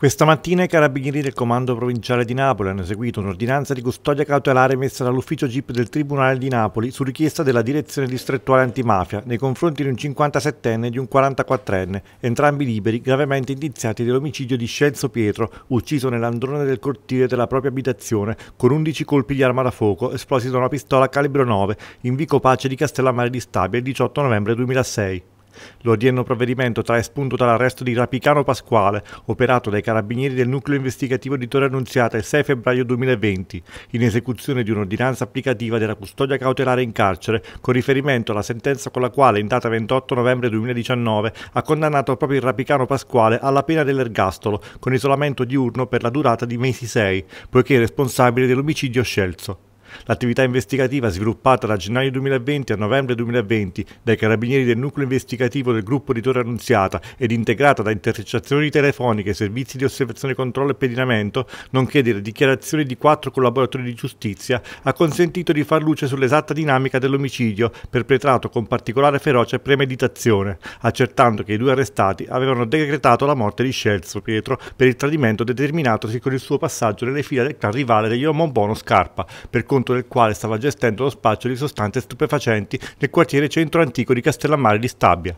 Questa mattina i carabinieri del Comando Provinciale di Napoli hanno eseguito un'ordinanza di custodia cautelare messa dall'ufficio GIP del Tribunale di Napoli su richiesta della Direzione Distrettuale Antimafia nei confronti di un 57enne e di un 44enne, entrambi liberi, gravemente indiziati dell'omicidio di Scenzo Pietro, ucciso nell'androne del cortile della propria abitazione con 11 colpi di arma da fuoco esplosi da una pistola calibro 9 in Vico Pace di Castellammare di Stabia il 18 novembre 2006. L'odierno provvedimento trae spunto dall'arresto di Rapicano Pasquale, operato dai carabinieri del nucleo investigativo di Torre Annunziata il 6 febbraio 2020, in esecuzione di un'ordinanza applicativa della custodia cautelare in carcere con riferimento alla sentenza con la quale, in data 28 novembre 2019, ha condannato proprio il Rapicano Pasquale alla pena dell'ergastolo con isolamento diurno per la durata di mesi 6, poiché è responsabile dell'omicidio scelto. L'attività investigativa sviluppata da gennaio 2020 a novembre 2020 dai carabinieri del nucleo investigativo del gruppo di Torre Annunziata ed integrata da intercettazioni telefoniche, servizi di osservazione, controllo e pedinamento, nonché delle dichiarazioni di quattro collaboratori di giustizia, ha consentito di far luce sull'esatta dinamica dell'omicidio perpetrato con particolare ferocia e premeditazione, accertando che i due arrestati avevano decretato la morte di Scelzo Pietro per il tradimento determinatosi con il suo passaggio nelle file del clan rivale degli Omonbono Scarpa, per conto del quale stava gestendo lo spaccio di sostanze stupefacenti nel quartiere centro antico di Castellammare di Stabia.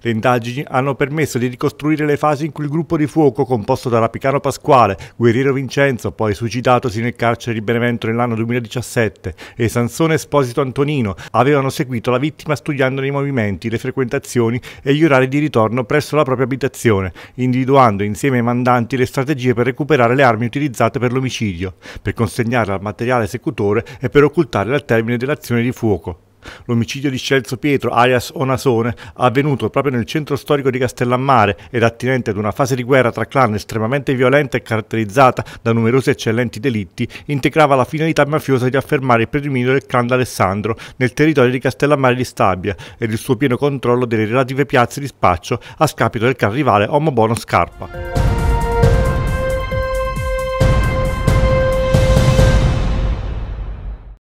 Le indagini hanno permesso di ricostruire le fasi in cui il gruppo di fuoco, composto da Rapicano Pasquale, Guerriero Vincenzo, poi suicidatosi nel carcere di Benevento nell'anno 2017, e Sansone Esposito Antonino, avevano seguito la vittima studiando i movimenti, le frequentazioni e gli orari di ritorno presso la propria abitazione, individuando insieme ai mandanti le strategie per recuperare le armi utilizzate per l'omicidio, per consegnarle al materiale esecutore e per occultare al termine dell'azione di fuoco. L'omicidio di Celso Pietro, alias Onasone, avvenuto proprio nel centro storico di Castellammare ed attinente ad una fase di guerra tra clan estremamente violenta e caratterizzata da numerosi eccellenti delitti, integrava la finalità mafiosa di affermare il predominio del clan d'Alessandro nel territorio di Castellammare di Stabia ed il suo pieno controllo delle relative piazze di spaccio a scapito del clan rivale Omo Bono Scarpa.